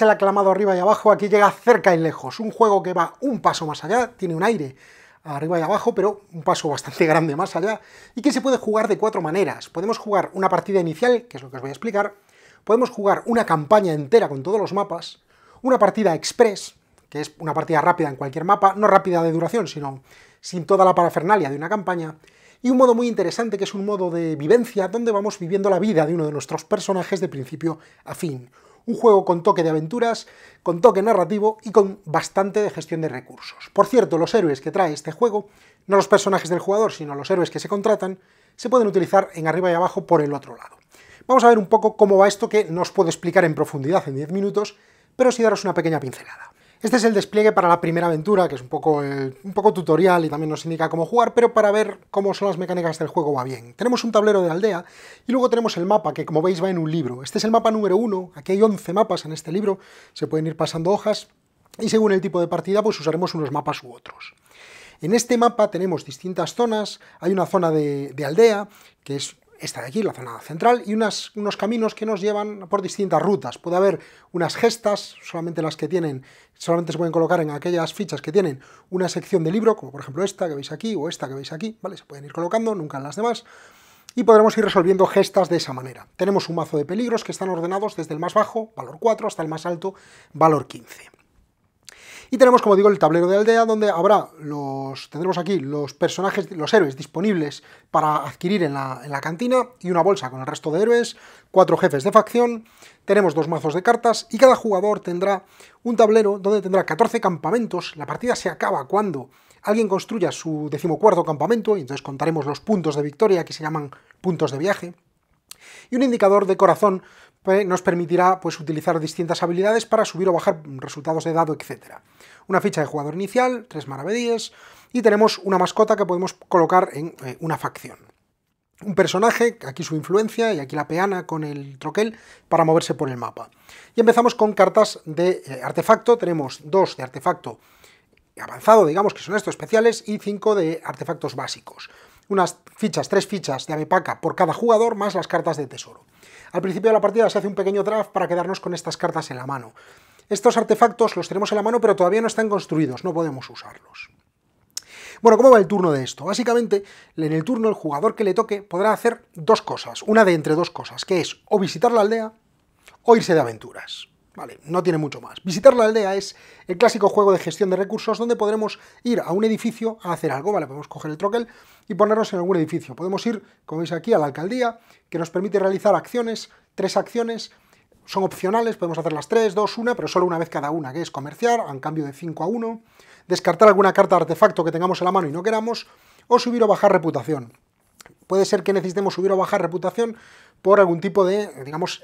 el aclamado arriba y abajo, aquí llega cerca y lejos. Un juego que va un paso más allá, tiene un aire arriba y abajo, pero un paso bastante grande más allá, y que se puede jugar de cuatro maneras. Podemos jugar una partida inicial, que es lo que os voy a explicar, podemos jugar una campaña entera con todos los mapas, una partida express, que es una partida rápida en cualquier mapa, no rápida de duración, sino sin toda la parafernalia de una campaña, y un modo muy interesante que es un modo de vivencia donde vamos viviendo la vida de uno de nuestros personajes de principio a fin. Un juego con toque de aventuras, con toque narrativo y con bastante de gestión de recursos. Por cierto, los héroes que trae este juego, no los personajes del jugador, sino los héroes que se contratan, se pueden utilizar en arriba y abajo por el otro lado. Vamos a ver un poco cómo va esto que no os puedo explicar en profundidad en 10 minutos, pero sí daros una pequeña pincelada. Este es el despliegue para la primera aventura, que es un poco, un poco tutorial y también nos indica cómo jugar, pero para ver cómo son las mecánicas del juego va bien. Tenemos un tablero de aldea y luego tenemos el mapa, que como veis va en un libro. Este es el mapa número 1, aquí hay 11 mapas en este libro, se pueden ir pasando hojas y según el tipo de partida pues usaremos unos mapas u otros. En este mapa tenemos distintas zonas, hay una zona de aldea, que es esta de aquí, la zona central, y unas, unos caminos que nos llevan por distintas rutas. Puede haber unas gestas, solamente las que tienen, solamente se pueden colocar en aquellas fichas que tienen una sección de libro, como por ejemplo esta que veis aquí o esta que veis aquí, ¿vale? Se pueden ir colocando, nunca en las demás y podremos ir resolviendo gestas de esa manera. Tenemos un mazo de peligros que están ordenados desde el más bajo, valor 4, hasta el más alto, valor 15. Y tenemos, como digo, el tablero de aldea donde habrá los, tendremos aquí los personajes, los héroes disponibles para adquirir en la, en la cantina y una bolsa con el resto de héroes, cuatro jefes de facción, tenemos dos mazos de cartas y cada jugador tendrá un tablero donde tendrá 14 campamentos. La partida se acaba cuando alguien construya su decimocuarto campamento y entonces contaremos los puntos de victoria que se llaman puntos de viaje y un indicador de corazón nos permitirá pues, utilizar distintas habilidades para subir o bajar resultados de dado, etc. Una ficha de jugador inicial, tres maravedíes, y tenemos una mascota que podemos colocar en eh, una facción. Un personaje, aquí su influencia, y aquí la peana con el troquel, para moverse por el mapa. Y empezamos con cartas de eh, artefacto, tenemos dos de artefacto avanzado, digamos que son estos especiales, y cinco de artefactos básicos. Unas fichas, tres fichas de avepaca por cada jugador, más las cartas de tesoro. Al principio de la partida se hace un pequeño draft para quedarnos con estas cartas en la mano. Estos artefactos los tenemos en la mano, pero todavía no están construidos, no podemos usarlos. Bueno, ¿cómo va el turno de esto? Básicamente, en el turno el jugador que le toque podrá hacer dos cosas, una de entre dos cosas, que es o visitar la aldea o irse de aventuras. Vale, no tiene mucho más. Visitar la aldea es el clásico juego de gestión de recursos donde podremos ir a un edificio a hacer algo, ¿vale? Podemos coger el troquel y ponernos en algún edificio. Podemos ir, como veis aquí, a la alcaldía, que nos permite realizar acciones, tres acciones, son opcionales, podemos hacer las tres, dos, una, pero solo una vez cada una, que es comerciar, a cambio de 5 a 1, descartar alguna carta de artefacto que tengamos en la mano y no queramos, o subir o bajar reputación. Puede ser que necesitemos subir o bajar reputación por algún tipo de, digamos,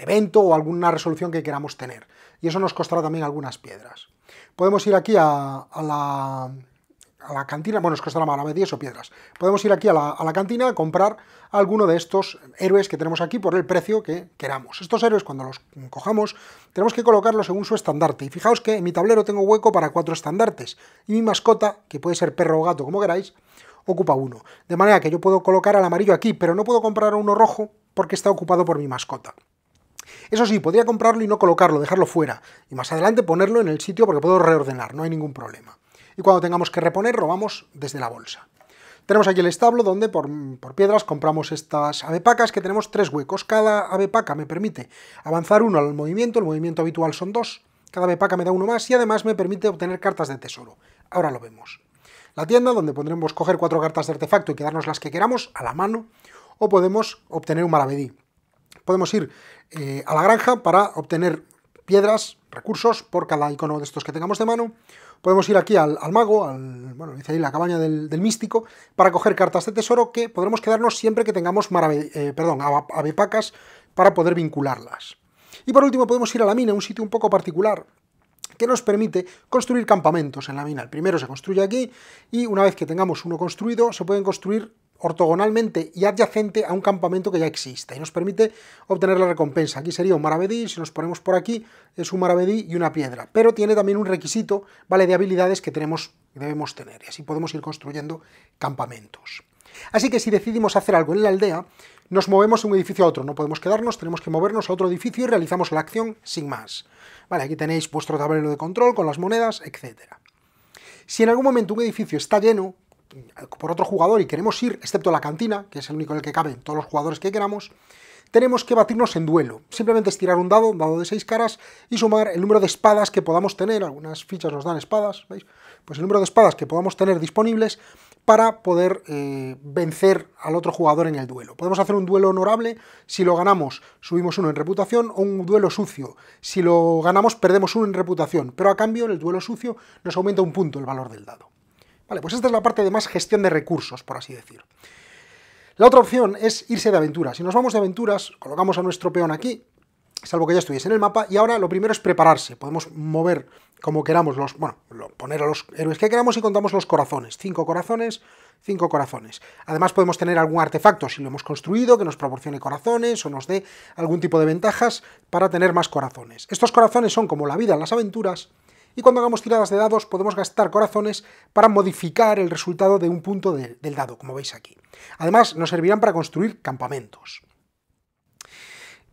evento o alguna resolución que queramos tener. Y eso nos costará también algunas piedras. Podemos ir aquí a, la cantina, bueno, nos costará más, la 10 o piedras. Podemos ir aquí a la, cantina a comprar alguno de estos héroes que tenemos aquí por el precio que queramos. Estos héroes, cuando los cojamos, tenemos que colocarlos según su estandarte. Y fijaos que en mi tablero tengo hueco para cuatro estandartes. Y mi mascota, que puede ser perro o gato, como queráis, ocupa uno. De manera que yo puedo colocar al amarillo aquí, pero no puedo comprar uno rojo porque está ocupado por mi mascota. Eso sí, podría comprarlo y no colocarlo, dejarlo fuera, y más adelante ponerlo en el sitio porque puedo reordenar, no hay ningún problema. Y cuando tengamos que reponer, robamos desde la bolsa. Tenemos aquí el establo donde por, por, piedras compramos estas avepacas que tenemos tres huecos. Cada avepaca me permite avanzar uno al movimiento, el movimiento habitual son dos. Cada avepaca me da uno más y además me permite obtener cartas de tesoro. Ahora lo vemos. La tienda donde podremos coger cuatro cartas de artefacto y quedarnos las que queramos a la mano o podemos obtener un maravedí podemos ir eh, a la granja para obtener piedras, recursos por cada icono de estos que tengamos de mano. Podemos ir aquí al, mago, al, bueno, dice ahí la cabaña del, místico, para coger cartas de tesoro que podremos quedarnos siempre que tengamos eh, avepacas para poder vincularlas. Y por último podemos ir a la mina, un sitio un poco particular, que nos permite construir campamentos en la mina. El primero se construye aquí y una vez que tengamos uno construido se pueden construir ortogonalmente y adyacente a un campamento que ya exista y nos permite obtener la recompensa. Aquí sería un maravedí, si nos ponemos por aquí es un maravedí y una piedra, pero tiene también un requisito, vale, de habilidades que tenemos, debemos tener y así podemos ir construyendo campamentos. Así que si decidimos hacer algo en la aldea, nos movemos de un edificio a otro, no podemos quedarnos, tenemos que movernos a otro edificio y realizamos la acción sin más. Vale, aquí tenéis vuestro tablero de control con las monedas, etc. Si en algún momento un edificio está lleno, por otro jugador y queremos ir, excepto la cantina, que es el único en el que caben todos los jugadores que queramos, tenemos que batirnos en duelo. Simplemente es tirar un dado, un dado de seis caras, y sumar el número de espadas que podamos tener, algunas fichas nos dan espadas, ¿veis? Pues el número de espadas que podamos tener disponibles para poder eh, vencer al otro jugador en el duelo. Podemos hacer un duelo honorable, si lo ganamos subimos uno en reputación, o un duelo sucio, si lo ganamos perdemos uno en reputación, pero a cambio en el duelo sucio nos aumenta un punto el valor del dado. Vale, pues esta es la parte de más gestión de recursos, por así decir. La otra opción es irse de aventuras. Si nos vamos de aventuras, colocamos a nuestro peón aquí, salvo que ya estuviese en el mapa, y ahora lo primero es prepararse. Podemos mover como queramos los, bueno, poner a los héroes que queramos y contamos los corazones. Cinco corazones, cinco corazones. Además podemos tener algún artefacto, si lo hemos construido, que nos proporcione corazones o nos dé algún tipo de ventajas para tener más corazones. Estos corazones son como la vida en las aventuras, y cuando hagamos tiradas de dados podemos gastar corazones para modificar el resultado de un punto del dado, como veis aquí. Además, nos servirán para construir campamentos.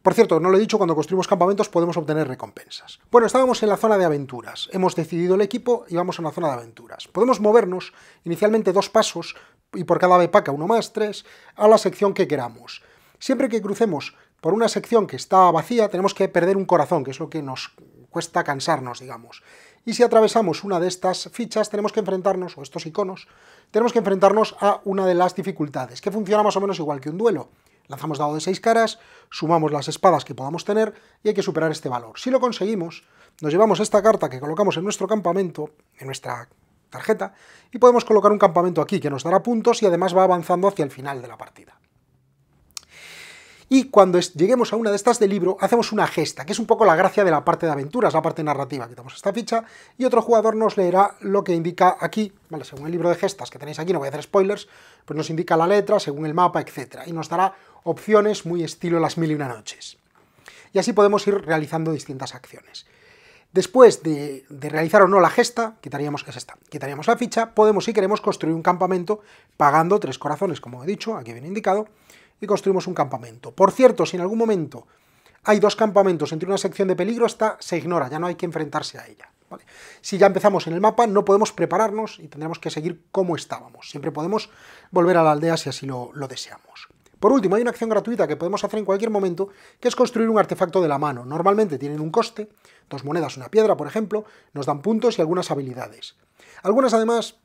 Por cierto, no lo he dicho, cuando construimos campamentos podemos obtener recompensas. Bueno, estábamos en la zona de aventuras. Hemos decidido el equipo y vamos a una zona de aventuras. Podemos movernos inicialmente dos pasos y por cada bepaca uno más, tres, a la sección que queramos. Siempre que crucemos por una sección que está vacía, tenemos que perder un corazón, que es lo que nos cuesta cansarnos, digamos y si atravesamos una de estas fichas tenemos que enfrentarnos, o estos iconos, tenemos que enfrentarnos a una de las dificultades, que funciona más o menos igual que un duelo. Lanzamos dado de seis caras, sumamos las espadas que podamos tener y hay que superar este valor. Si lo conseguimos, nos llevamos esta carta que colocamos en nuestro campamento, en nuestra tarjeta, y podemos colocar un campamento aquí que nos dará puntos y además va avanzando hacia el final de la partida y cuando lleguemos a una de estas del libro hacemos una gesta, que es un poco la gracia de la parte de aventuras, la parte narrativa. Quitamos esta ficha y otro jugador nos leerá lo que indica aquí, vale, según el libro de gestas que tenéis aquí, no voy a hacer spoilers, pues nos indica la letra, según el mapa, etc. Y nos dará opciones muy estilo las mil y una noches. Y así podemos ir realizando distintas acciones. Después de, realizar o no la gesta, quitaríamos, la ficha, podemos y queremos construir un campamento pagando tres corazones, como he dicho, aquí viene indicado, y construimos un campamento. Por cierto, si en algún momento hay dos campamentos entre una sección de peligro, esta se ignora, ya no hay que enfrentarse a ella. Si ya empezamos en el mapa, no podemos prepararnos y tendremos que seguir como estábamos. Siempre podemos volver a la aldea si así lo, deseamos. Por último, hay una acción gratuita que podemos hacer en cualquier momento, que es construir un artefacto de la mano. Normalmente tienen un coste, dos monedas, una piedra, por ejemplo, nos dan puntos y algunas habilidades. Algunas, además,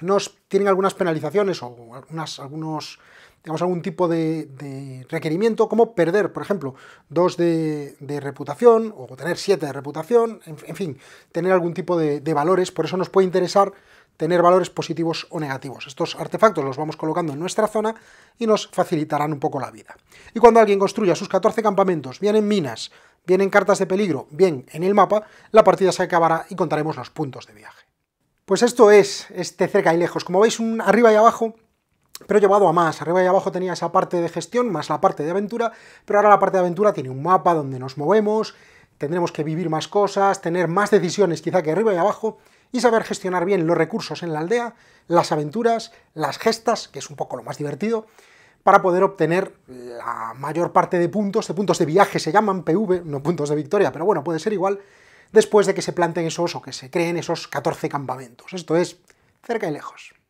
nos tienen algunas penalizaciones o algunas, algunos digamos, algún tipo de, requerimiento, como perder, por ejemplo, dos de, reputación o tener siete de reputación, en, fin, tener algún tipo de, valores, por eso nos puede interesar tener valores positivos o negativos. Estos artefactos los vamos colocando en nuestra zona y nos facilitarán un poco la vida. Y cuando alguien construya sus 14 campamentos, vienen minas, vienen cartas de peligro, bien en el mapa, la partida se acabará y contaremos los puntos de viaje. Pues esto es este cerca y lejos. Como veis, un arriba y abajo pero llevado a más. Arriba y abajo tenía esa parte de gestión más la parte de aventura, pero ahora la parte de aventura tiene un mapa donde nos movemos, tendremos que vivir más cosas, tener más decisiones quizá que arriba y abajo, y saber gestionar bien los recursos en la aldea, las aventuras, las gestas, que es un poco lo más divertido, para poder obtener la mayor parte de puntos, de puntos de viaje se llaman PV, no puntos de victoria, pero bueno, puede ser igual, después de que se planten esos o que se creen esos 14 campamentos. Esto es cerca y lejos.